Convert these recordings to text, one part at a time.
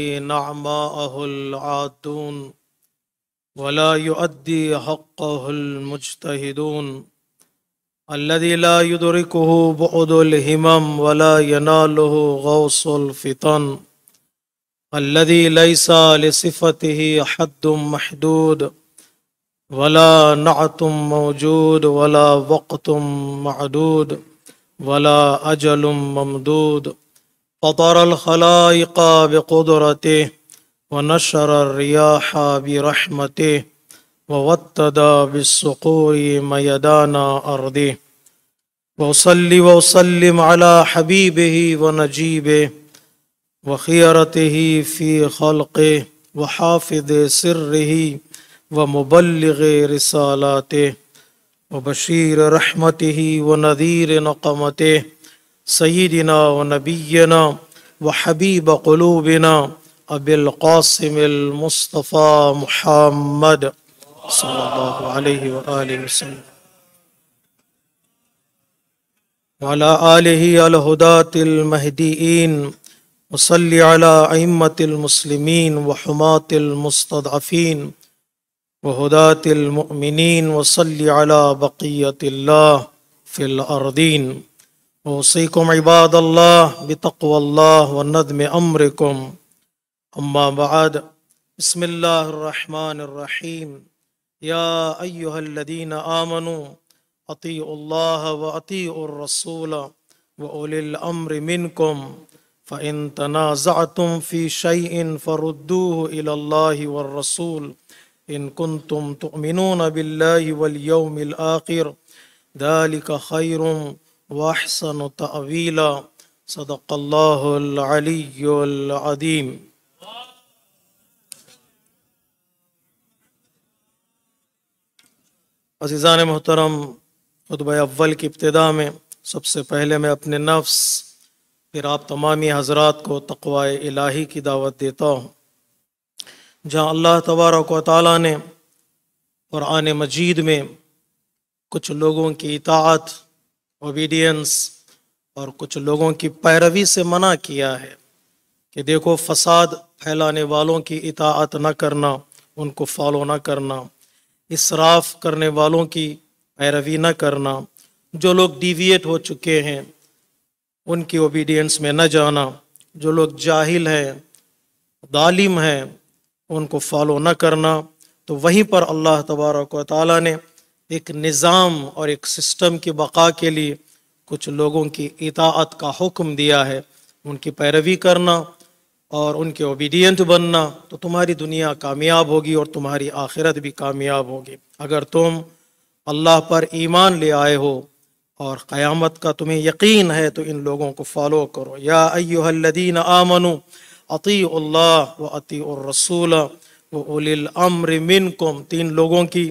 نعماءه العاتون ولا يؤدي حقه المجتهدون الذي لا يدركه بعد الهمم ولا يناله غوص غو الذي ليس لصفته حد محدود ولا نعت موجود ولا وقت معدود ولا اجلوم ممدود فطر الخلائق بقدرته ونشر الرياح برحمته ووتد بالسقور ميدان أرضه وصلي ارد على حبيبه ونجيبه وخيرته في خلقه وحافظ سره ومبلغ رسالاته وبشير رحمته ونذير نقمته سيدنا ونبينا وحبيب قلوبنا أبي القاسم المصطفى محمد صلى الله عليه وآله وسلم وعلى آله الهداة المهديين وصل على أئمة المسلمين وحماة المستضعفين وهداة المؤمنين وصل على بقية الله في الأرضين اوصيكم عباد الله بتقوى الله و ندم امر بعد بسم الله الرحمن الرحيم يا یادین الذين عطی اللہ الله عتی الرسول و اولمر منكم کم تنازعتم في شيء فردوه شعی الله والرسول الا اللہ و رسول ان کن تم تو منہ ولیوملآر دال خیرم واحسن تعویلا صدق اللہ العلی العظیم عزیزان محترم خطبہ اول کی ابتدا میں سب سے پہلے میں اپنے نفس پھر آپ تمامی حضرات کو تقوی الہی کی دعوت دیتا ہوں جہاں اللہ تبارک و تعالیٰ نے قرآن مجید میں کچھ لوگوں کی اطاعت اوبیڈینس اور کچھ لوگوں کی پیروی سے منع کیا ہے کہ دیکھو فساد پھیلانے والوں کی اطاعت نہ کرنا ان کو فالو نہ کرنا اصراف کرنے والوں کی پیروی نہ کرنا جو لوگ ڈیویٹ ہو چکے ہیں ان کی اوبیڈینس میں نہ جانا جو لوگ جاہل ہیں ظالم ہیں ان کو فالو نہ کرنا تو وہیں پر اللہ تبارک و تعالیٰ نے ایک نظام اور ایک سسٹم کی بقا کے لیے کچھ لوگوں کی اطاعت کا حکم دیا ہے ان کی پیروی کرنا اور ان کے اوبیڈینٹ بننا تو تمہاری دنیا کامیاب ہوگی اور تمہاری آخرت بھی کامیاب ہوگی اگر تم اللہ پر ایمان لے آئے ہو اور قیامت کا تمہیں یقین ہے تو ان لوگوں کو فالو کرو یا ایوہ الذین آمنو عطی اللہ و عطی الرسول و الامر منکم تین لوگوں کی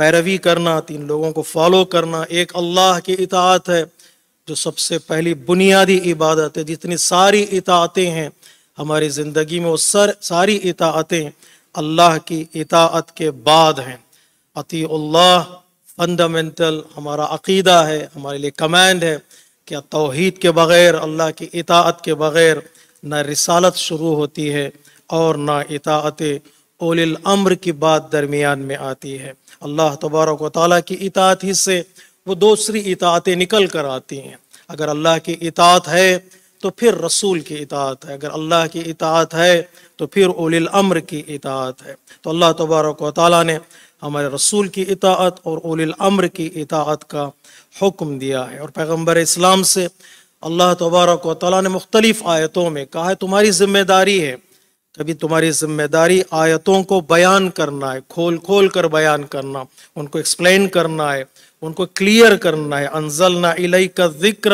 پیروی کرنا تین لوگوں کو فالو کرنا ایک اللہ کی اطاعت ہے جو سب سے پہلی بنیادی عبادت ہے جتنی ساری اطاعتیں ہیں ہماری زندگی میں وہ سر ساری اطاعتیں اللہ کی اطاعت کے بعد ہیں عطی اللہ فنڈامنٹل ہمارا عقیدہ ہے ہمارے لیے کمینڈ ہے کیا توحید کے بغیر اللہ کی اطاعت کے بغیر نہ رسالت شروع ہوتی ہے اور نہ اطاعت اول الامر کی بات درمیان میں آتی ہے اللہ تبارک و تعالیٰ کی اطاعت ہی سے وہ دوسری اطاعتیں نکل کر آتی ہیں اگر اللہ کی اطاعت ہے تو پھر رسول کی اطاعت ہے اگر اللہ کی اطاعت ہے تو پھر اول الامر کی اطاعت ہے تو اللہ تبارک و تعالیٰ نے ہمارے رسول کی اطاعت اور اول الامر کی اطاعت کا حکم دیا ہے اور پیغمبر اسلام سے اللہ تبارک و تعالیٰ نے مختلف آیتوں میں کہا ہے تمہاری ذمہ داری ہے کبھی تمہاری ذمہ داری آیتوں کو بیان کرنا ہے کھول کھول کر بیان کرنا ان کو ایکسپلین کرنا ہے ان کو کلیئر کرنا ہے انزل نہ علیہ کا ذکر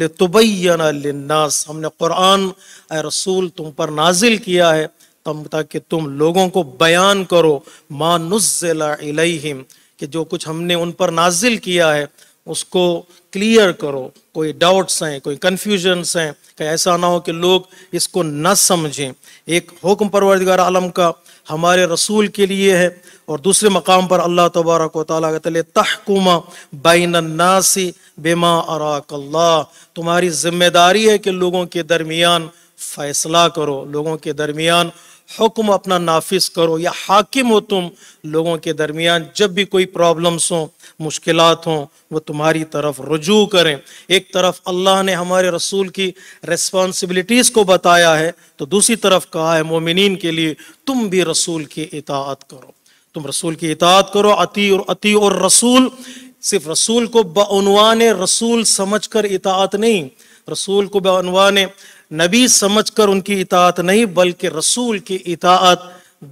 لتبین للناس ہم نے قرآن اے رسول تم پر نازل کیا ہے تم تاکہ تم لوگوں کو بیان کرو ما نزل الیہم کہ جو کچھ ہم نے ان پر نازل کیا ہے اس کو کلیئر کرو کوئی ڈاؤٹس ہیں کوئی کنفیوژنس ہیں کہ ایسا نہ ہو کہ لوگ اس کو نہ سمجھیں ایک حکم پروردگار عالم کا ہمارے رسول کے لیے ہے اور دوسرے مقام پر اللہ تبارک و تعالیٰ تحکمہ بین بے ماں اراک اللہ تمہاری ذمہ داری ہے کہ لوگوں کے درمیان فیصلہ کرو لوگوں کے درمیان حکم اپنا نافذ کرو یا حاکم ہو تم لوگوں کے درمیان جب بھی کوئی پرابلمس ہوں مشکلات ہوں وہ تمہاری طرف رجوع کریں ایک طرف اللہ نے ہمارے رسول کی ریسپانسبلٹیز کو بتایا ہے تو دوسری طرف کہا ہے مومنین کے لیے تم بھی رسول کی اطاعت کرو تم رسول کی اطاعت کرو عتی اور عطی اور رسول صرف رسول کو بعنوان رسول سمجھ کر اطاعت نہیں رسول کو بعنوان نبی سمجھ کر ان کی اطاعت نہیں بلکہ رسول کی اطاعت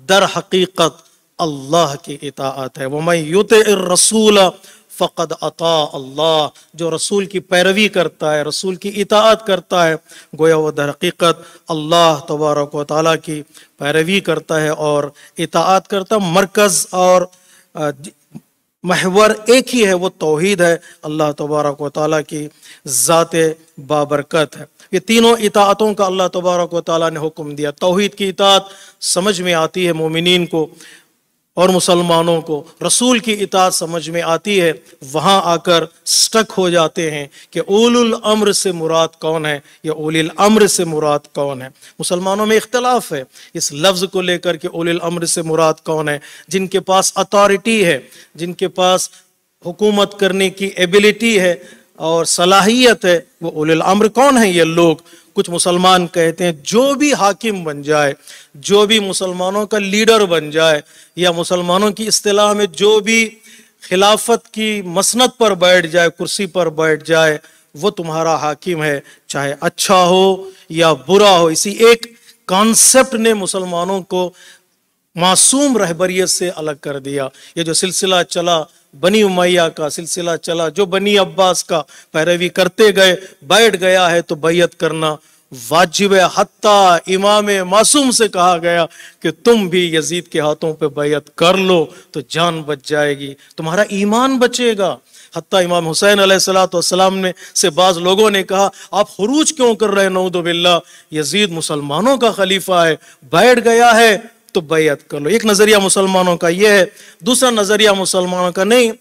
در حقیقت اللہ کی اطاعت ہے وہ میں یوت رسول فقط عطا اللہ جو رسول کی پیروی کرتا ہے رسول کی اطاعت کرتا ہے گویا وہ در حقیقت اللہ تبارک و تعالیٰ کی پیروی کرتا ہے اور اطاعت کرتا مرکز اور محور ایک ہی ہے وہ توحید ہے اللہ تبارک و تعالیٰ کی ذات بابرکت ہے یہ تینوں اطاعتوں کا اللہ تبارک و تعالیٰ نے حکم دیا توحید کی اطاعت سمجھ میں آتی ہے مومنین کو اور مسلمانوں کو رسول کی اطاعت سمجھ میں آتی ہے وہاں آ کر سٹک ہو جاتے ہیں کہ اول الامر سے مراد کون ہے یا اول الامر سے مراد کون ہے مسلمانوں میں اختلاف ہے اس لفظ کو لے کر کہ اول الامر سے مراد کون ہے جن کے پاس اتھارٹی ہے جن کے پاس حکومت کرنے کی ایبلٹی ہے اور صلاحیت ہے وہ اول الامر کون ہیں یہ لوگ کچھ مسلمان کہتے ہیں جو بھی حاکم بن جائے جو بھی مسلمانوں کا لیڈر بن جائے یا مسلمانوں کی اصطلاح میں جو بھی خلافت کی مسنت پر بیٹھ جائے کرسی پر بیٹھ جائے وہ تمہارا حاکم ہے چاہے اچھا ہو یا برا ہو اسی ایک کانسیپٹ نے مسلمانوں کو معصوم رہبریت سے الگ کر دیا یہ جو سلسلہ چلا بنی امیہ کا سلسلہ چلا جو بنی عباس کا پیروی کرتے گئے بیٹھ گیا ہے تو بیعت کرنا واجب امام معصوم سے کہا گیا کہ تم بھی یزید کے ہاتھوں پہ بیعت کر لو تو جان بچ جائے گی تمہارا ایمان بچے گا حتیٰ امام حسین علیہ السلام والسلام نے سے بعض لوگوں نے کہا آپ خروج کیوں کر رہے ہیں نعود باللہ یزید مسلمانوں کا خلیفہ ہے بیٹھ گیا ہے تو بیعت کر لو ایک نظریہ مسلمانوں کا یہ ہے دوسرا نظریہ مسلمانوں کا نہیں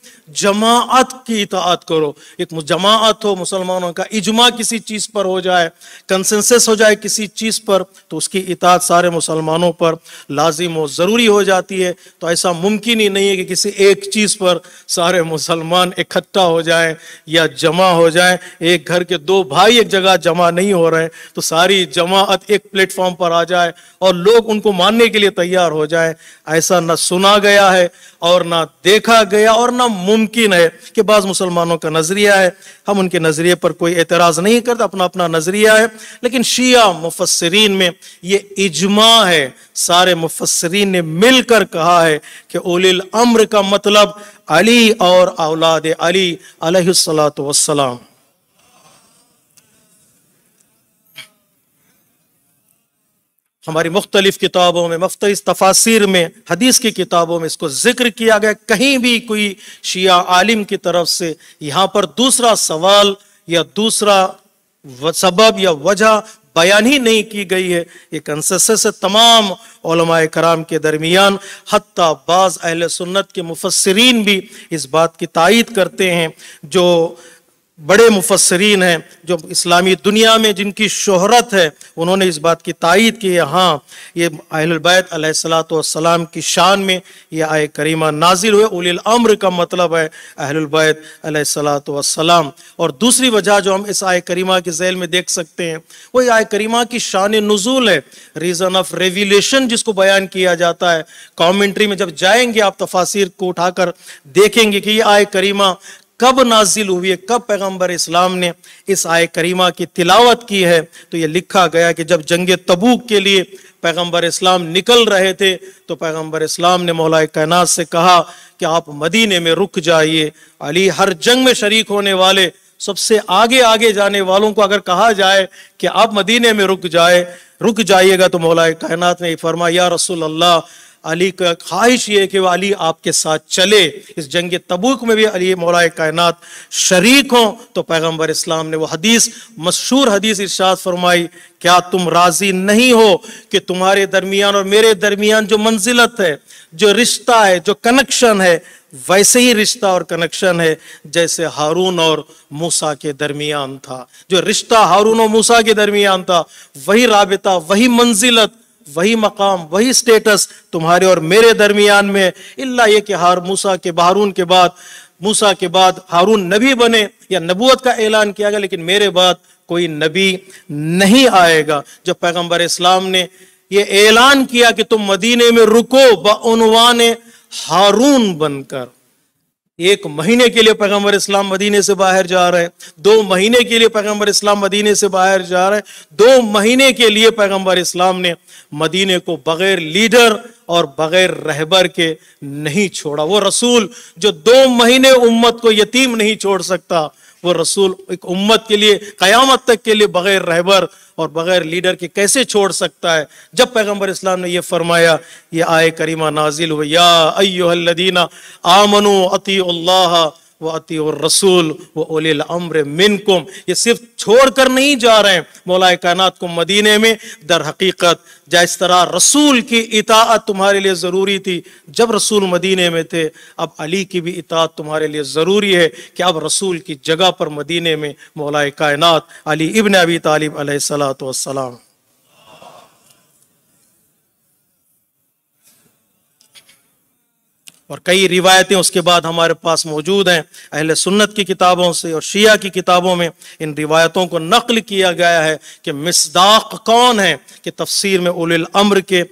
جماعت کی اطاعت کرو ایک جماعت ہو مسلمانوں کا اجماع کسی چیز پر ہو جائے کنسنسس ہو جائے کسی چیز پر تو اس کی اطاعت سارے مسلمانوں پر لازم و ضروری ہو جاتی ہے تو ایسا ممکن ہی نہیں ہے کہ کسی ایک چیز پر سارے مسلمان اکٹھا ہو جائیں یا جمع ہو جائیں ایک گھر کے دو بھائی ایک جگہ جمع نہیں ہو رہے ہیں تو ساری جماعت ایک پلیٹ فارم پر آ جائے اور لوگ ان کو ماننے کے لیے تیار ہو جائے ایسا نہ سنا گیا ہے اور نہ دیکھا گیا اور نہ ممکن ہے کہ بعض مسلمانوں کا نظریہ ہے ہم ان کے نظریے پر کوئی اعتراض نہیں کرتا اپنا اپنا نظریہ ہے لیکن شیعہ مفسرین میں یہ اجماع ہے سارے مفسرین نے مل کر کہا ہے کہ اول الامر کا مطلب علی اور اولاد علی علیہ السلام ہماری مختلف کتابوں میں مختلف تفاصیر میں حدیث کی کتابوں میں اس کو ذکر کیا گیا کہیں بھی کوئی شیعہ عالم کی طرف سے یہاں پر دوسرا سوال یا دوسرا سبب یا وجہ بیان ہی نہیں کی گئی ہے یہ کنسنسس ہے تمام علماء کرام کے درمیان حتیٰ بعض اہل سنت کے مفسرین بھی اس بات کی تائید کرتے ہیں جو بڑے مفسرین ہیں جو اسلامی دنیا میں جن کی شہرت ہے انہوں نے اس بات کی تائید کی ہے ہاں یہ اہل البیت علیہ صلاۃ والسلام کی شان میں یہ آئے کریمہ نازل ہوئے اول الامر کا مطلب ہے اہل البیت علیہ صلاۃۃ والسلام اور دوسری وجہ جو ہم اس آئے کریمہ کے ذیل میں دیکھ سکتے ہیں وہ یہ آئے کریمہ کی شان نزول ہے ریزن آف ریویلیشن جس کو بیان کیا جاتا ہے کامنٹری میں جب جائیں گے آپ تفاصیر کو اٹھا کر دیکھیں گے کہ یہ آئے کریمہ کب نازل ہوئے کب پیغمبر اسلام نے اس آئے کریمہ کی تلاوت کی ہے تو یہ لکھا گیا کہ جب جنگ تبوک کے لیے پیغمبر اسلام نکل رہے تھے تو پیغمبر اسلام نے مولا کائنات سے کہا کہ آپ مدینے میں رک جائیے علی ہر جنگ میں شریک ہونے والے سب سے آگے آگے جانے والوں کو اگر کہا جائے کہ آپ مدینے میں رک جائے رک جائیے گا تو مولا کائنات نے فرمایا رسول اللہ علی کا خواہش یہ ہے کہ وہ علی آپ کے ساتھ چلے اس جنگ تبوک میں بھی علی مولا کائنات شریک ہوں تو پیغمبر اسلام نے وہ حدیث مشہور حدیث ارشاد فرمائی کیا تم راضی نہیں ہو کہ تمہارے درمیان اور میرے درمیان جو منزلت ہے جو رشتہ ہے جو کنکشن ہے ویسے ہی رشتہ اور کنکشن ہے جیسے ہارون اور موسا کے درمیان تھا جو رشتہ ہارون اور موسا کے درمیان تھا وہی رابطہ وہی منزلت وہی مقام وہی سٹیٹس تمہارے اور میرے درمیان میں اللہ یہ کہ ہار موسا کے بہارون کے بعد موسا کے بعد ہارون نبی بنے یا نبوت کا اعلان کیا گیا لیکن میرے بعد کوئی نبی نہیں آئے گا جب پیغمبر اسلام نے یہ اعلان کیا کہ تم مدینہ میں رکو بعنوان ہارون بن کر ایک مہینے کے لیے پیغمبر اسلام مدینے سے باہر جا رہے ہیں دو مہینے کے لیے پیغمبر اسلام مدینے سے باہر جا رہے دو مہینے کے لیے پیغمبر اسلام نے مدینے کو بغیر لیڈر اور بغیر رہبر کے نہیں چھوڑا وہ رسول جو دو مہینے امت کو یتیم نہیں چھوڑ سکتا وہ رسول ایک امت کے لیے قیامت تک کے لیے بغیر رہبر اور بغیر لیڈر کے کیسے چھوڑ سکتا ہے جب پیغمبر اسلام نے یہ فرمایا یہ آئے کریمہ نازل یا ایوہ الذین آمنوا اطیعوا اللہ واطی اور رسول و اول الامر منکم یہ صرف چھوڑ کر نہیں جا رہے ہیں مولا کائنات کو مدینے میں در حقیقت جا اس طرح رسول کی اطاعت تمہارے لیے ضروری تھی جب رسول مدینے میں تھے اب علی کی بھی اطاعت تمہارے لیے ضروری ہے کہ اب رسول کی جگہ پر مدینے میں مولا کائنات علی ابن ابی طالب علیہ السلاۃ اور کئی روایتیں اس کے بعد ہمارے پاس موجود ہیں اہل سنت کی کتابوں سے اور شیعہ کی کتابوں میں ان روایتوں کو نقل کیا گیا ہے کہ مصداق کون ہیں کہ تفسیر میں اول الامر کے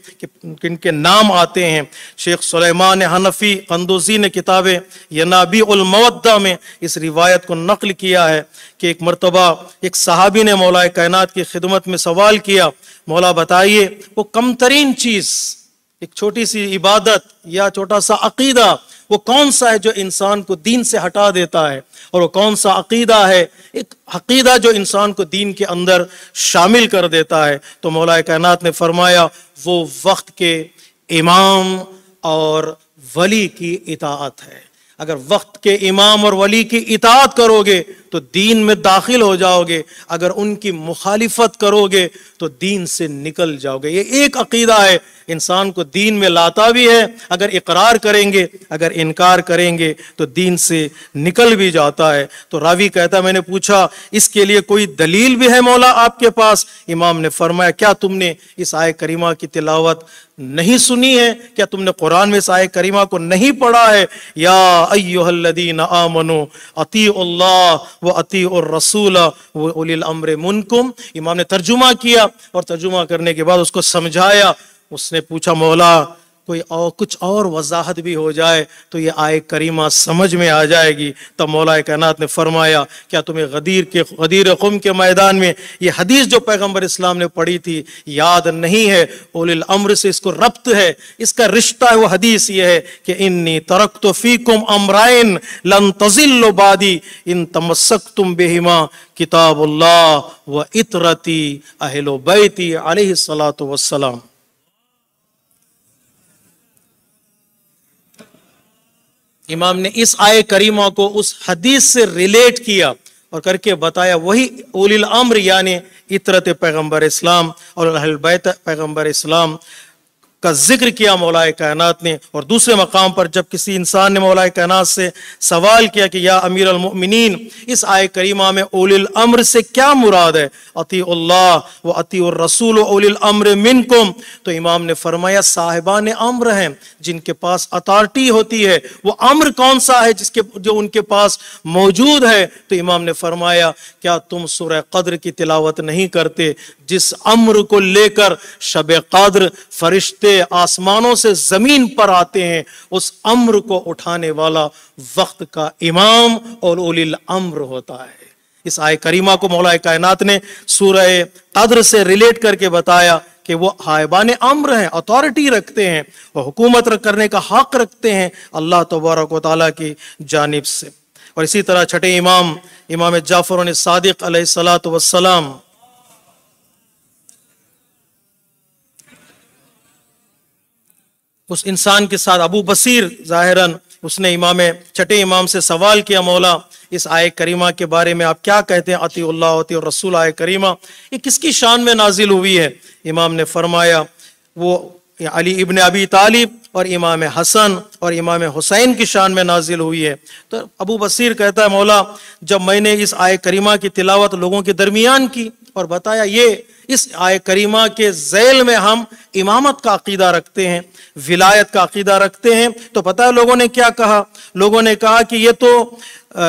کن کے نام آتے ہیں شیخ سلیمان حنفی قندوزی نے کتابیں ینابی المودہ میں اس روایت کو نقل کیا ہے کہ ایک مرتبہ ایک صحابی نے مولا کائنات کی خدمت میں سوال کیا مولا بتائیے وہ کم ترین چیز ایک چھوٹی سی عبادت یا چھوٹا سا عقیدہ وہ کون سا ہے جو انسان کو دین سے ہٹا دیتا ہے اور وہ کون سا عقیدہ ہے ایک عقیدہ جو انسان کو دین کے اندر شامل کر دیتا ہے تو مولا کائنات نے فرمایا وہ وقت کے امام اور ولی کی اطاعت ہے اگر وقت کے امام اور ولی کی اطاعت کرو گے تو دین میں داخل ہو جاؤ گے اگر ان کی مخالفت کرو گے تو دین سے نکل جاؤ گے یہ ایک عقیدہ ہے انسان کو دین میں لاتا بھی ہے اگر اقرار کریں گے اگر انکار کریں گے تو دین سے نکل بھی جاتا ہے تو راوی کہتا میں نے پوچھا اس کے لیے کوئی دلیل بھی ہے مولا آپ کے پاس امام نے فرمایا کیا تم نے اس آئے کریمہ کی تلاوت نہیں سنی ہے کیا تم نے قرآن میں اس آئے کریمہ کو نہیں پڑھا ہے یا ایوہ الذین اطیع اللہ عطی اور رسول وہ الیل منکم امام نے ترجمہ کیا اور ترجمہ کرنے کے بعد اس کو سمجھایا اس نے پوچھا مولا کوئی اور کچھ اور وضاحت بھی ہو جائے تو یہ آئے کریمہ سمجھ میں آ جائے گی تب مولا کائنات نے فرمایا کیا تمہیں غدیر کے غدیر قم کے میدان میں یہ حدیث جو پیغمبر اسلام نے پڑھی تھی یاد نہیں ہے اول الامر سے اس کو ربط ہے اس کا رشتہ ہے وہ حدیث یہ ہے کہ انی ترک فیکم امرائن لن تزل بادی ان تمسک تم کتاب اللہ و اطرتی اہل و بیتی علیہ السلام امام نے اس آئے کریمہ کو اس حدیث سے ریلیٹ کیا اور کر کے بتایا وہی اول الامر یعنی عطرت پیغمبر اسلام اور بیت پیغمبر اسلام کا ذکر کیا مولا کائنات نے اور دوسرے مقام پر جب کسی انسان نے مولا کائنات سے سوال کیا کہ یا امیر المؤمنین اس آئے کریمہ میں اول الامر سے کیا مراد ہے عتی اللہ و و الرسول الامر منکم تو امام نے فرمایا صاحبان امر ہیں جن کے پاس اتارٹی ہوتی ہے وہ امر کون سا ہے جس کے جو ان کے پاس موجود ہے تو امام نے فرمایا کیا تم سورہ قدر کی تلاوت نہیں کرتے جس امر کو لے کر شب قدر فرشتے آسمانوں سے زمین پر آتے ہیں اس امر کو اٹھانے والا وقت کا امام اور اولی الامر ہوتا ہے اس آئے کریمہ کو مولا کائنات نے سورہ قدر سے ریلیٹ کر کے بتایا کہ وہ حائبان امر ہیں اتارٹی رکھتے ہیں وہ حکومت کرنے کا حق رکھتے ہیں اللہ تبارک و تعالیٰ کی جانب سے اور اسی طرح چھٹے امام امام جعفر صادق علیہ السلام والسلام اس انسان کے ساتھ ابو بصیر ظاہراً اس نے امام چھٹے امام سے سوال کیا مولا اس آئے کریمہ کے بارے میں آپ کیا کہتے ہیں عطی اللہ اور رسول آئے کریمہ یہ کس کی شان میں نازل ہوئی ہے امام نے فرمایا وہ علی ابن ابی طالب اور امام حسن اور امام حسین کی شان میں نازل ہوئی ہے تو ابو بصیر کہتا ہے مولا جب میں نے اس آئے کریمہ کی تلاوت لوگوں کے درمیان کی اور بتایا یہ اس آئے کریمہ کے ذیل میں ہم امامت کا عقیدہ رکھتے ہیں ولایت کا عقیدہ رکھتے ہیں تو پتا لوگوں نے کیا کہا لوگوں نے کہا کہ یہ تو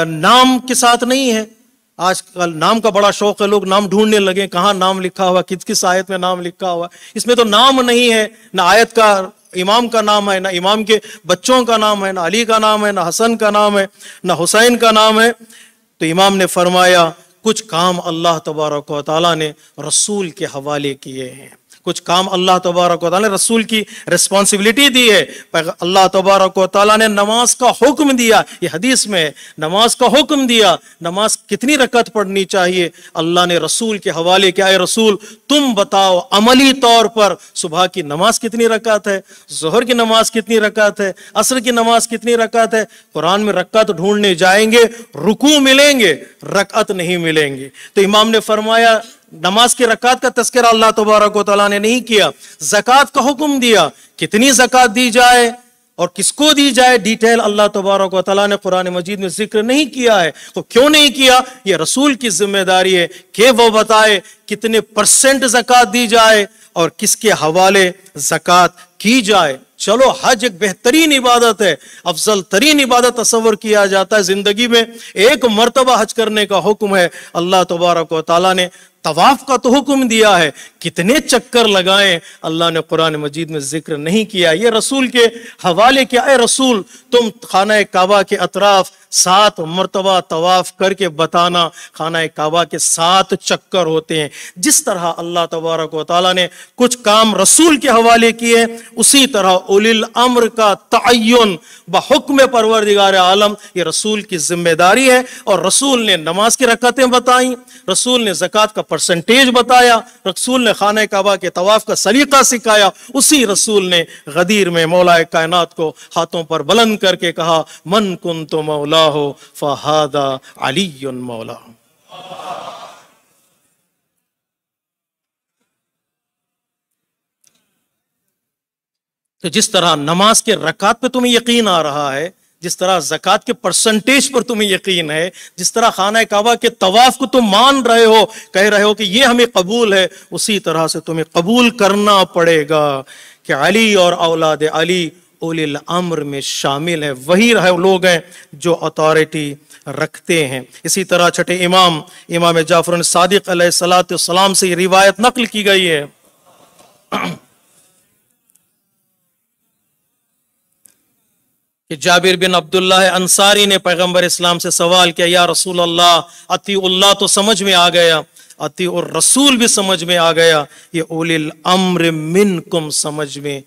نام کے ساتھ نہیں ہے آج کل نام کا بڑا شوق ہے لوگ نام ڈھونڈنے لگے کہاں نام لکھا ہوا کس کس آیت میں نام لکھا ہوا اس میں تو نام نہیں ہے نہ آیت کا امام کا نام ہے نہ امام کے بچوں کا نام ہے نہ علی کا نام ہے نہ حسن کا نام ہے نہ حسین کا نام ہے تو امام نے فرمایا کچھ کام اللہ تبارک و تعالیٰ نے رسول کے حوالے کیے ہیں کچھ کام اللہ تبارک و تعالیٰ نے رسول کی رسپانسبلٹی دی ہے اللہ تبارک و تعالیٰ نے نماز کا حکم دیا یہ حدیث میں ہے نماز کا حکم دیا نماز کتنی رکعت پڑھنی چاہیے اللہ نے رسول کے حوالے کیا ہے رسول تم بتاؤ عملی طور پر صبح کی نماز کتنی رکعت ہے ظہر کی نماز کتنی رکعت ہے عصر کی نماز کتنی رکعت ہے قرآن میں رکعت ڈھونڈنے جائیں گے رکو ملیں گے رکعت نہیں ملیں گے تو امام نے فرمایا نماز کی رکعت کا تذکرہ اللہ تبارک و تعالیٰ نے نہیں کیا زکوٰۃ کا حکم دیا کتنی زکوٰۃ دی جائے اور کس کو دی جائے ڈیٹیل اللہ تبارک و تعالیٰ نے قرآن مجید میں ذکر نہیں نہیں کیا کیا ہے ہے تو کیوں یہ رسول کی ذمہ داری کہ وہ بتائے کتنے پرسنٹ زکوٰۃ دی جائے اور کس کے حوالے زکوٰۃ کی جائے چلو حج ایک بہترین عبادت ہے افضل ترین عبادت تصور کیا جاتا ہے زندگی میں ایک مرتبہ حج کرنے کا حکم ہے اللہ تبارک و تعالیٰ نے طواف کا تو حکم دیا ہے کتنے چکر لگائیں اللہ نے قرآن مجید میں ذکر نہیں کیا یہ رسول کے حوالے کیا اے رسول تم خانہ کعبہ کے اطراف سات مرتبہ طواف کر کے بتانا خانہ کعبہ کے سات چکر ہوتے ہیں جس طرح اللہ تبارک و تعالیٰ نے کچھ کام رسول کے حوالے کیے اسی طرح اولی الامر کا تعین بحکم پروردگار عالم یہ رسول کی ذمہ داری ہے اور رسول نے نماز کی رکعتیں بتائیں رسول نے زکوٰۃ کا پرسنٹیج بتایا رسول نے خانہ کعبہ کے طواف کا سلیقہ سکھایا اسی رسول نے غدیر میں مولا کائنات کو ہاتھوں پر بلند کر کے کہا من کن تو مولا ہو فہادا علی مولا تو جس طرح نماز کے رکعت پہ تمہیں یقین آ رہا ہے جس طرح زکوٰۃ کے پرسنٹیج پر تمہیں یقین ہے جس طرح خانہ کعبہ کے طواف کو تم مان رہے ہو کہہ رہے ہو کہ یہ ہمیں قبول ہے اسی طرح سے تمہیں قبول کرنا پڑے گا کہ علی اور اولاد علی الامر میں شامل ہے وہی رہے لوگ ہیں جو اتارٹی رکھتے ہیں اسی طرح چھٹے امام امام جعفر صادق علیہ السلام سے یہ روایت نقل کی گئی ہے کہ جابر بن عبداللہ انصاری نے پیغمبر اسلام سے سوال کیا یا رسول اللہ عطی اللہ تو سمجھ میں آ گیا اور الرسول بھی سمجھ میں آ گیا یہ اول الامر منکم سمجھ میں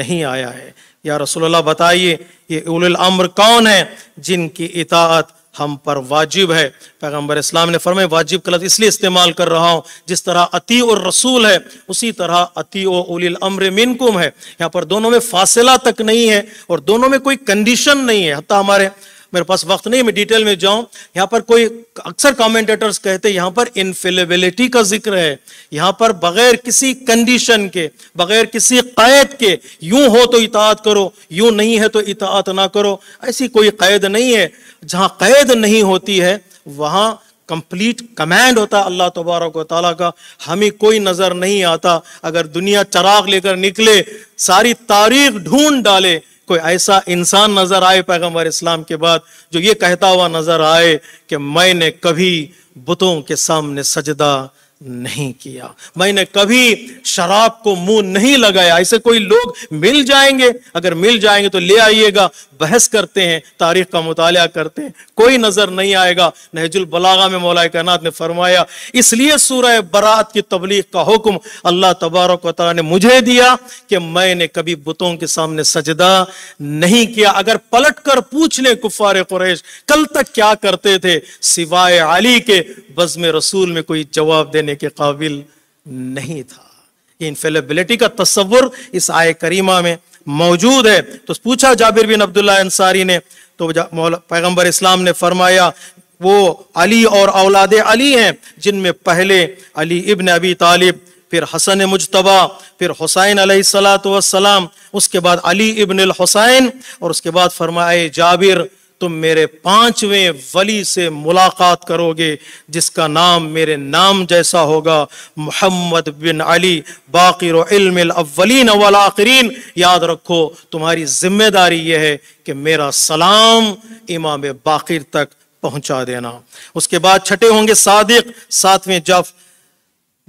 نہیں آیا ہے یا رسول اللہ بتائیے یہ اول الامر کون ہے جن کی اطاعت ہم پر واجب ہے پیغمبر اسلام نے فرمائے واجب کلت اس لیے استعمال کر رہا ہوں جس طرح اتی اور رسول ہے اسی طرح اتی و اولی الامر منکم ہے یہاں پر دونوں میں فاصلہ تک نہیں ہے اور دونوں میں کوئی کنڈیشن نہیں ہے ہمارے میرے پاس وقت نہیں میں ڈیٹیل میں جاؤں یہاں پر کوئی اکثر کامنٹیٹرز کہتے یہاں پر انفیلیبلٹی کا ذکر ہے یہاں پر بغیر کسی کنڈیشن کے بغیر کسی قید کے یوں ہو تو اطاعت کرو یوں نہیں ہے تو اطاعت نہ کرو ایسی کوئی قید نہیں ہے جہاں قید نہیں ہوتی ہے وہاں کمپلیٹ کمینڈ ہوتا ہے اللہ تبارک و تعالیٰ کا ہمیں کوئی نظر نہیں آتا اگر دنیا چراغ لے کر نکلے ساری تاریخ ڈھونڈ ڈالے کوئی ایسا انسان نظر آئے پیغمبر اسلام کے بعد جو یہ کہتا ہوا نظر آئے کہ میں نے کبھی بتوں کے سامنے سجدہ نہیں کیا میں نے کبھی شراب کو منہ نہیں لگایا ایسے کوئی لوگ مل جائیں گے اگر مل جائیں گے تو لے آئیے گا بحث کرتے ہیں تاریخ کا مطالعہ کرتے ہیں کوئی نظر نہیں آئے گا نہج البلاغہ میں مولا کائنات نے فرمایا اس لیے سورہ برات کی تبلیغ کا حکم اللہ تبارک و تعالی نے مجھے دیا کہ میں نے کبھی بتوں کے سامنے سجدہ نہیں کیا اگر پلٹ کر پوچھ لیں کفار قریش کل تک کیا کرتے تھے سوائے علی کے بزم رسول میں کوئی جواب دینے کے قابل نہیں تھا یہ انفیلیبلٹی کا تصور اس آئے کریمہ میں موجود ہے تو پوچھا جابر بن عبداللہ انصاری نے تو پیغمبر اسلام نے فرمایا وہ علی اور اولاد علی ہیں جن میں پہلے علی ابن ابی طالب پھر حسن مجتبہ پھر حسین علیہ السلاۃ والسلام اس کے بعد علی ابن الحسین اور اس کے بعد فرمائے جابر تم میرے پانچویں ولی سے ملاقات کرو گے جس کا نام میرے نام جیسا ہوگا محمد بن علی باقر و علم الاولین والآخرین یاد رکھو تمہاری ذمہ داری یہ ہے کہ میرا سلام امام باقر تک پہنچا دینا اس کے بعد چھٹے ہوں گے صادق ساتویں جف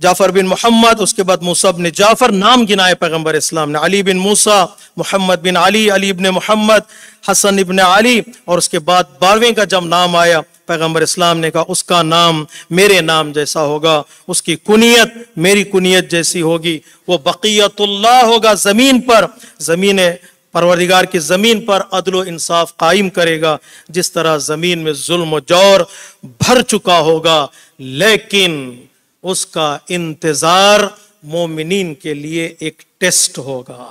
جعفر بن محمد اس کے بعد موسیٰ بن جعفر نام گنائے پیغمبر اسلام نے علی بن موسیٰ محمد بن علی علی ابن محمد حسن ابن علی اور اس کے بعد بارہویں کا جب نام آیا پیغمبر اسلام نے کہا اس کا نام میرے نام جیسا ہوگا اس کی کنیت میری کنیت جیسی ہوگی وہ بقیت اللہ ہوگا زمین پر زمین پروردگار کی زمین پر عدل و انصاف قائم کرے گا جس طرح زمین میں ظلم و جور بھر چکا ہوگا لیکن اس کا انتظار مومنین کے لیے ایک ٹیسٹ ہوگا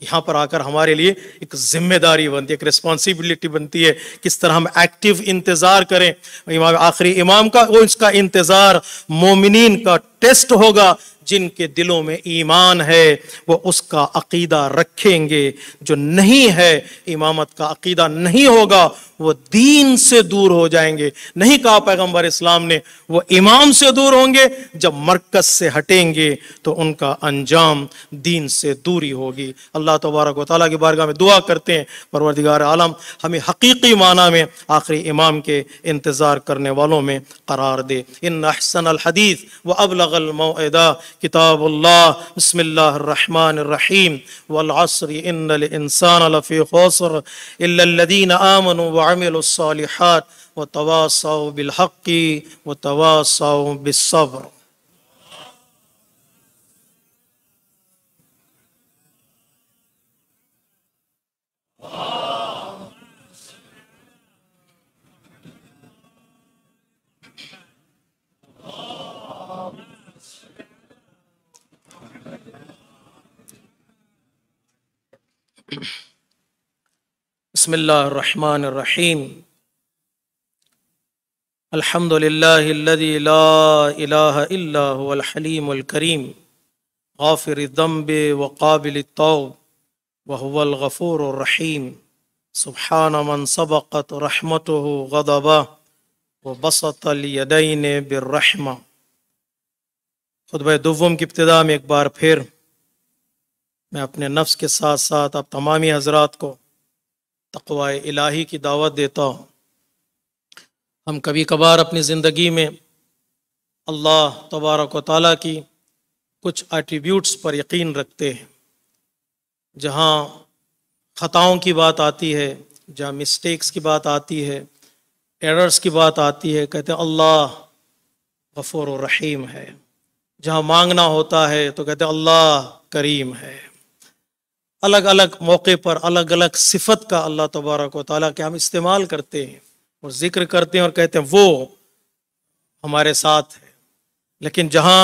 یہاں پر آ کر ہمارے لیے ایک ذمہ داری بنتی ہے ایک ریسپانسیبلٹی بنتی ہے کس طرح ہم ایکٹیو انتظار کریں آخری امام کا وہ اس کا انتظار مومنین کا ٹیسٹ ہوگا جن کے دلوں میں ایمان ہے وہ اس کا عقیدہ رکھیں گے جو نہیں ہے امامت کا عقیدہ نہیں ہوگا وہ دین سے دور ہو جائیں گے نہیں کہا پیغمبر اسلام نے وہ امام سے دور ہوں گے جب مرکز سے ہٹیں گے تو ان کا انجام دین سے دوری ہوگی اللہ تبارک و تعالیٰ کی بارگاہ میں دعا کرتے ہیں پروردگار عالم ہمیں حقیقی معنی میں آخری امام کے انتظار کرنے والوں میں قرار دے ان احسن الحدیث و ابلغ الموعدہ کتاب اللہ بسم اللہ الرحمن الرحیم والعصر ان الانسان لفی خسر الا الذين وعملوا الصالحات وتواصوا بالحق وتواصوا بالصبر Oh! بسم اللہ الرحمن الرحیم الحمد للہ الذی لا الہ الا هو الحلیم الکریم غافر الذنب وقابل قابل وهو الغفور الرحیم سبحان من سبقت رحمته غدبہ وبسط بصۃین برشمہ خطبہ دوم کی ابتدا میں ایک بار پھر میں اپنے نفس کے ساتھ ساتھ آپ تمامی حضرات کو تقوائے الہی کی دعوت دیتا ہوں ہم کبھی کبھار اپنی زندگی میں اللہ تبارک و تعالیٰ کی کچھ ایٹریبیوٹس پر یقین رکھتے ہیں جہاں خطاؤں کی بات آتی ہے جہاں مسٹیکس کی بات آتی ہے ایررس کی بات آتی ہے کہتے ہیں اللہ غفور و رحیم ہے جہاں مانگنا ہوتا ہے تو کہتے ہیں اللہ کریم ہے الگ الگ موقع پر الگ الگ صفت کا اللہ تبارک و تعالیٰ کے ہم استعمال کرتے ہیں اور ذکر کرتے ہیں اور کہتے ہیں وہ ہمارے ساتھ ہے لیکن جہاں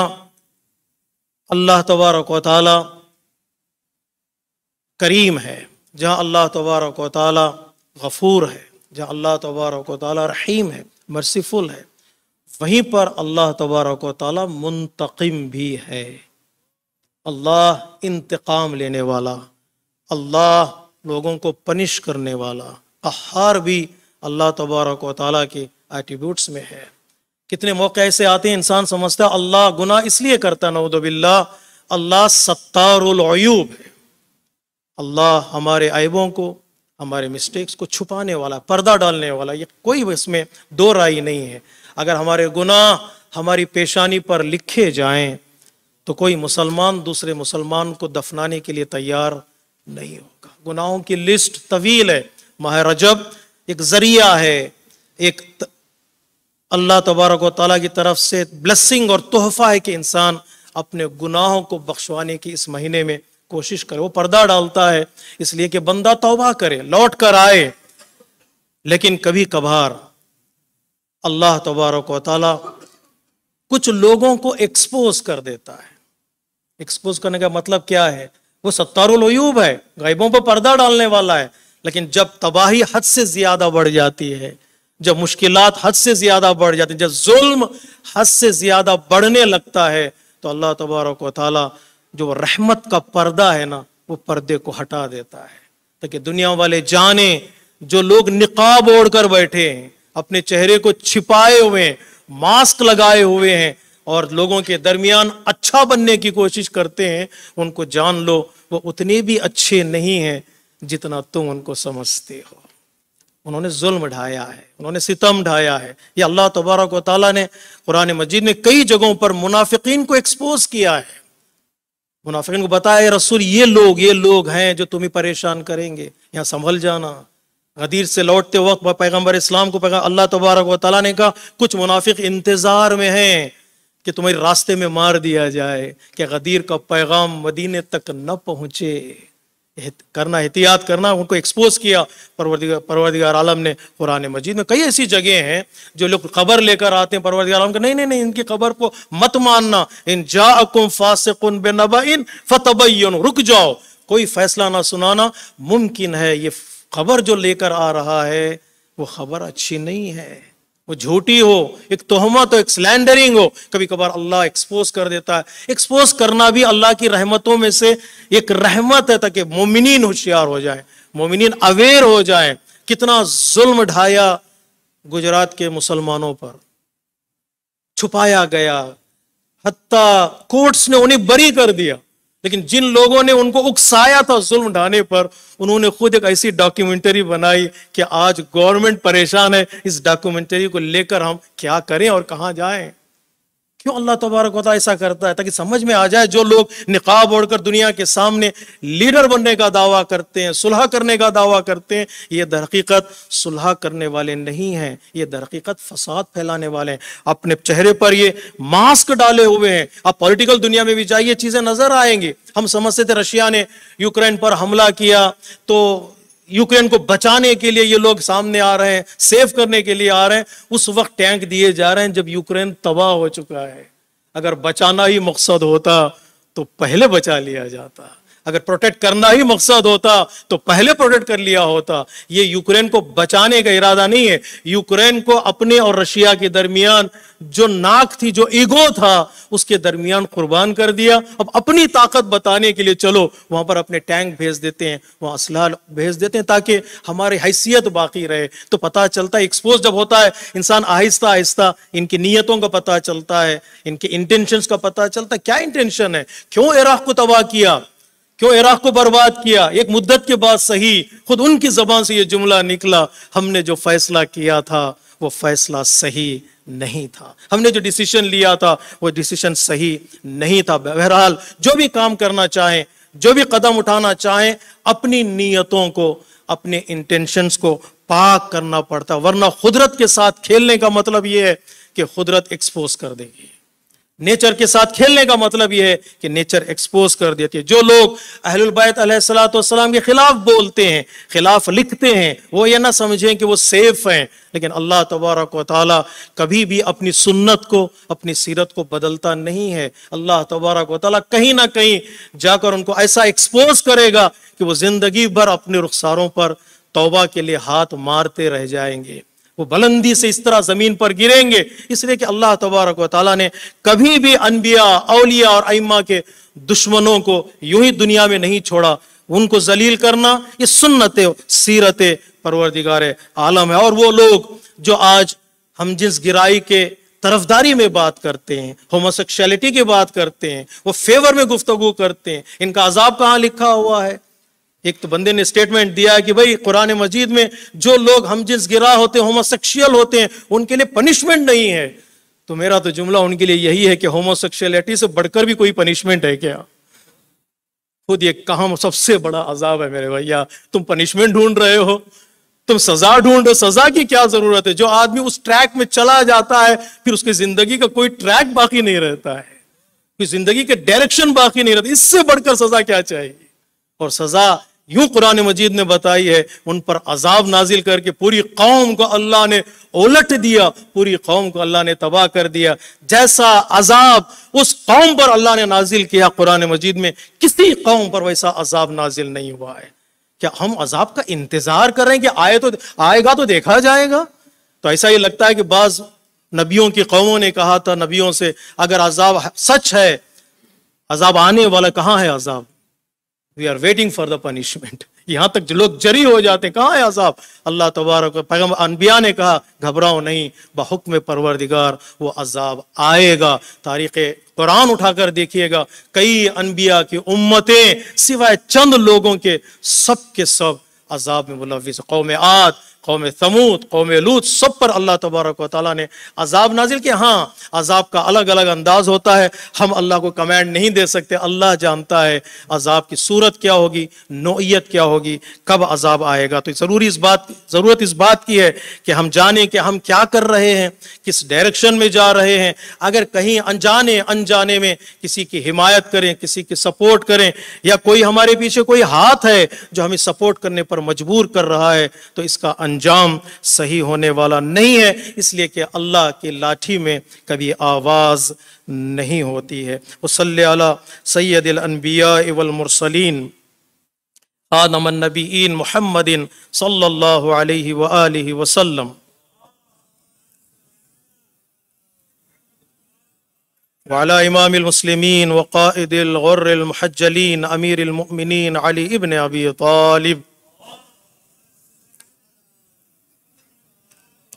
اللہ تبارک و تعالیٰ کریم ہے جہاں اللہ تبارک و تعالیٰ غفور ہے جہاں اللہ تبارک و تعالیٰ رحیم ہے مرسیفل ہے وہیں پر اللہ تبارک و تعالیٰ منتقم بھی ہے اللہ انتقام لینے والا اللہ لوگوں کو پنش کرنے والا احار بھی اللہ تبارک و تعالیٰ کے ایٹیبیوٹس میں ہے کتنے موقع ایسے آتے ہیں انسان سمجھتا ہے اللہ گناہ اس لیے کرتا نعوذ باللہ اللہ ستار العیوب ہے اللہ ہمارے عیبوں کو ہمارے مسٹیکس کو چھپانے والا پردہ ڈالنے والا یہ کوئی اس میں دو رائے نہیں ہے اگر ہمارے گناہ ہماری پیشانی پر لکھے جائیں تو کوئی مسلمان دوسرے مسلمان کو دفنانے کے لیے تیار نہیں ہوگا گناہوں کی لسٹ طویل ہے ماہ رجب ایک ذریعہ ہے ایک اللہ تبارک و تعالیٰ کی طرف سے بلسنگ اور تحفہ ہے کہ انسان اپنے گناہوں کو بخشوانے کی اس مہینے میں کوشش کرے وہ پردہ ڈالتا ہے اس لیے کہ بندہ توبہ کرے لوٹ کر آئے لیکن کبھی کبھار اللہ تبارک و تعالیٰ کچھ لوگوں کو ایکسپوز کر دیتا ہے ایکسپوز کرنے کا مطلب کیا ہے وہ ستار العیوب ہے غائبوں پر پردہ ڈالنے والا ہے لیکن جب تباہی حد سے زیادہ بڑھ جاتی ہے جب مشکلات حد سے زیادہ بڑھ جاتی ہیں جب ظلم حد سے زیادہ بڑھنے لگتا ہے تو اللہ تبارک و تعالیٰ جو رحمت کا پردہ ہے نا وہ پردے کو ہٹا دیتا ہے تاکہ دنیا والے جانے جو لوگ نقاب اوڑ کر بیٹھے ہیں اپنے چہرے کو چھپائے ہوئے ہیں ماسک لگائے ہوئے ہیں اور لوگوں کے درمیان اچھا بننے کی کوشش کرتے ہیں ان کو جان لو وہ اتنے بھی اچھے نہیں ہیں جتنا تم ان کو سمجھتے ہو انہوں نے ظلم ڈھایا ہے انہوں نے ستم ڈھایا ہے یہ اللہ تبارک و تعالیٰ نے قرآن مجید نے کئی جگہوں پر منافقین کو ایکسپوز کیا ہے منافقین کو بتایا رسول یہ لوگ یہ لوگ ہیں جو تمہیں پریشان کریں گے یہاں سنبھل جانا غدیر سے لوٹتے وقت پیغمبر اسلام کو پیغمبر اللہ تبارک و تعالیٰ نے کہا کچھ منافق انتظار میں ہیں کہ تمہیں راستے میں مار دیا جائے کہ غدیر کا پیغام مدینے تک نہ پہنچے کرنا احتیاط کرنا ان کو ایکسپوز کیا پروردگار عالم نے قرآن مجید میں کئی ایسی جگہیں ہیں جو لوگ خبر لے کر آتے ہیں پروردگار عالم کہ نہیں نہیں نہیں ان کی خبر کو مت ماننا ان جا کم فاص بے نبا ان رک جاؤ کوئی فیصلہ نہ سنانا ممکن ہے یہ خبر جو لے کر آ رہا ہے وہ خبر اچھی نہیں ہے وہ جھوٹی ہو ایک تہمت ہو ایک سلینڈرنگ ہو کبھی کبھار اللہ ایکسپوز کر دیتا ہے ایکسپوز کرنا بھی اللہ کی رحمتوں میں سے ایک رحمت ہے تاکہ مومنین ہوشیار ہو جائیں مومنین اویئر ہو جائیں کتنا ظلم ڈھایا گجرات کے مسلمانوں پر چھپایا گیا حتیٰ کوٹس نے انہیں بری کر دیا لیکن جن لوگوں نے ان کو اکسایا تھا ظلم ڈھانے پر انہوں نے خود ایک ایسی ڈاکیومنٹری بنائی کہ آج گورنمنٹ پریشان ہے اس ڈاکیومنٹری کو لے کر ہم کیا کریں اور کہاں جائیں کیوں اللہ تبارک ہوتا ایسا کرتا ہے تاکہ سمجھ میں آ جائے جو لوگ نقاب اوڑھ کر دنیا کے سامنے لیڈر بننے کا دعویٰ کرتے ہیں صلح کرنے کا دعویٰ کرتے ہیں یہ درقیقت صلح کرنے والے نہیں ہیں یہ درقیقت فساد پھیلانے والے ہیں اپنے چہرے پر یہ ماسک ڈالے ہوئے ہیں آپ پولیٹیکل دنیا میں بھی جائیے چیزیں نظر آئیں گی ہم سمجھتے تھے رشیا نے یوکرین پر حملہ کیا تو یوکرین کو بچانے کے لیے یہ لوگ سامنے آ رہے ہیں سیف کرنے کے لیے آ رہے ہیں اس وقت ٹینک دیے جا رہے ہیں جب یوکرین تباہ ہو چکا ہے اگر بچانا ہی مقصد ہوتا تو پہلے بچا لیا جاتا اگر پروٹیکٹ کرنا ہی مقصد ہوتا تو پہلے پروٹیکٹ کر لیا ہوتا یہ یوکرین کو بچانے کا ارادہ نہیں ہے یوکرین کو اپنے اور رشیا کے درمیان جو ناک تھی جو ایگو تھا اس کے درمیان قربان کر دیا اب اپنی طاقت بتانے کے لیے چلو وہاں پر اپنے ٹینک بھیج دیتے ہیں وہاں اسلحہ بھیج دیتے ہیں تاکہ ہماری حیثیت باقی رہے تو پتہ چلتا ہے ایکسپوز جب ہوتا ہے انسان آہستہ آہستہ ان کی نیتوں کا پتہ چلتا ہے ان کے انٹینشنز کا پتہ چلتا ہے کیا انٹینشن ہے کیوں عراق کو تباہ کیا عراق کو برباد کیا ایک مدت کے بعد صحیح خود ان کی زبان سے یہ جملہ نکلا ہم نے جو فیصلہ کیا تھا وہ فیصلہ صحیح نہیں تھا ہم نے جو ڈیسیشن لیا تھا وہ ڈیسیشن صحیح نہیں تھا بہرحال جو بھی کام کرنا چاہیں جو بھی قدم اٹھانا چاہیں اپنی نیتوں کو اپنے انٹینشنز کو پاک کرنا پڑتا ورنہ قدرت کے ساتھ کھیلنے کا مطلب یہ ہے کہ قدرت ایکسپوز کر دے گی نیچر کے ساتھ کھیلنے کا مطلب یہ ہے کہ نیچر ایکسپوز کر دیتی ہے جو لوگ اہل البیت علیہ السلام کے خلاف بولتے ہیں خلاف لکھتے ہیں وہ یہ نہ سمجھیں کہ وہ سیف ہیں لیکن اللہ تبارک و تعالیٰ کبھی بھی اپنی سنت کو اپنی سیرت کو بدلتا نہیں ہے اللہ تبارک و تعالیٰ کہیں نہ کہیں جا کر ان کو ایسا ایکسپوز کرے گا کہ وہ زندگی بھر اپنے رخساروں پر توبہ کے لیے ہاتھ مارتے رہ جائیں گے وہ بلندی سے اس طرح زمین پر گریں گے اس لیے کہ اللہ تبارک و تعالیٰ نے کبھی بھی انبیاء اولیاء اور کے دشمنوں کو یوں ہی دنیا میں نہیں چھوڑا ان کو کرنا یہ سنت سیرت پروردگار عالم ہے اور وہ لوگ جو آج ہم جس گرائی کے طرفداری میں بات کرتے ہیں ہوماسکشلٹی کی بات کرتے ہیں وہ فیور میں گفتگو کرتے ہیں ان کا عذاب کہاں لکھا ہوا ہے ایک تو بندے نے اسٹیٹمنٹ دیا کہ بھائی قرآن مجید میں جو لوگ ہم جنس گرا ہوتے ہیں ہوما سیکشل ہوتے ہیں ان کے لیے پنشمنٹ نہیں ہے تو میرا تو جملہ ان کے لیے یہی ہے کہ ہوما سے بڑھ کر بھی کوئی پنشمنٹ ہے کیا خود یہ کہاں سب سے بڑا عذاب ہے میرے بھیا تم پنشمنٹ ڈھونڈ رہے ہو تم سزا ڈھونڈ رہے ہو سزا کی کیا ضرورت ہے جو آدمی اس ٹریک میں چلا جاتا ہے پھر اس کی زندگی کا کوئی ٹریک باقی نہیں رہتا ہے زندگی کے ڈائریکشن باقی نہیں رہتا اس سے بڑھ کر سزا کیا چاہیے اور سزا یوں قرآن مجید نے بتائی ہے ان پر عذاب نازل کر کے پوری قوم کو اللہ نے اولٹ دیا پوری قوم کو اللہ نے تباہ کر دیا جیسا عذاب اس قوم پر اللہ نے نازل کیا قرآن مجید میں کسی قوم پر ویسا عذاب نازل نہیں ہوا ہے کیا ہم عذاب کا انتظار کر رہے ہیں کہ آئے تو آئے گا تو دیکھا جائے گا تو ایسا یہ لگتا ہے کہ بعض نبیوں کی قوموں نے کہا تھا نبیوں سے اگر عذاب سچ ہے عذاب آنے والا کہاں ہے عذاب we are waiting for the punishment یہاں تک جو لوگ جری ہو جاتے ہیں کہاں ہے عذاب اللہ تبارک پیغم انبیاء نے کہا گھبراؤ نہیں بحکم پروردگار وہ عذاب آئے گا تاریخ قرآن اٹھا کر دیکھیے گا کئی انبیاء کی امتیں سوائے چند لوگوں کے سب کے سب عذاب میں ملوث قوم آت قوم سمود قوم لوت سب پر اللہ تبارک و تعالیٰ نے عذاب نازل کیا ہاں عذاب کا الگ الگ انداز ہوتا ہے ہم اللہ کو کمینڈ نہیں دے سکتے اللہ جانتا ہے عذاب کی صورت کیا ہوگی نوعیت کیا ہوگی کب عذاب آئے گا تو ضروری اس بات کی ہے کہ ہم جانیں کہ ہم کیا کر رہے ہیں کس ڈائریکشن میں جا رہے ہیں اگر کہیں انجانے انجانے میں کسی کی حمایت کریں کسی کی سپورٹ کریں یا کوئی ہمارے پیچھے کوئی ہاتھ ہے جو ہمیں سپورٹ کرنے پر مجبور کر رہا ہے تو اس کا انجام صحیح ہونے والا نہیں ہے اس لیے کہ اللہ کی لاٹھی میں کبھی آواز نہیں ہوتی ہے وصلی علی سید الانبیاء والمرسلین آدم النبیین محمد صلی اللہ علیہ وآلہ وسلم وعلى امام المسلمين وقائد الغر المحجلين امير المؤمنين علي ابن ابي طالب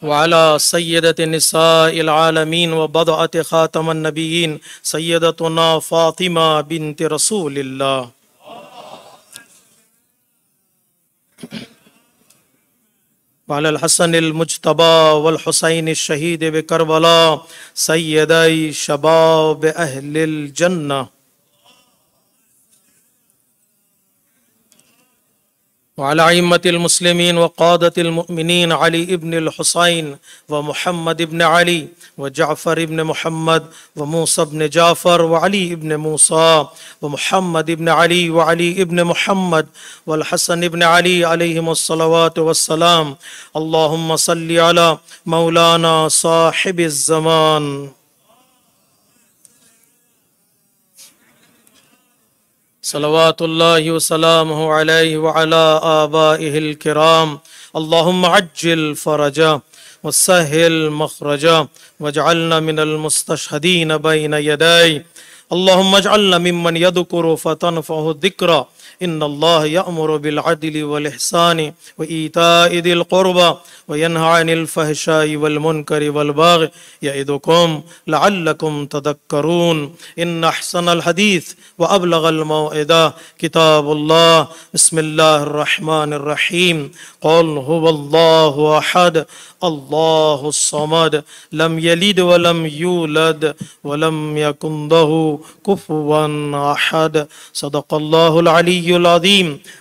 وعلى سيدة سید العالمين وبضعة خاتم النبيين سيدتنا فاطمة بنت رسول الله وعلى الحسن المجتبى والحسين الشهيد کربلا سيدي شباب أهل الجنة وعلى عمت المسلمين وقادة المؤمنين علي ابن الحسين ومحمد ابن علي وجعفر ابن محمد وموسى ابن جعفر وعلي ابن موسى ومحمد ابن علي وعلي ابن محمد والحسن ابن علي عليهم الصلوات والسلام اللهم صل على مولانا صاحب الزمان صلوات اللہ وسلام علیہ وعلا آبائه الكرام عجل فرجا وسهل مخرجا من اجعلنا ممن سلام کرام اللہ إن الله يأمر بالعدل والإحسان وإيتاء ذي القربى وينهى عن الفحشاء والمنكر والبغي يعظكم لعلكم تذكرون إن أحسن الحديث وأبلغ الموعظة كتاب الله بسم الله الرحمن الرحيم قل هو الله أحد الله الصمد لم يلد ولم يولد ولم يكن له كفوا أحد صدق الله العلي العظيم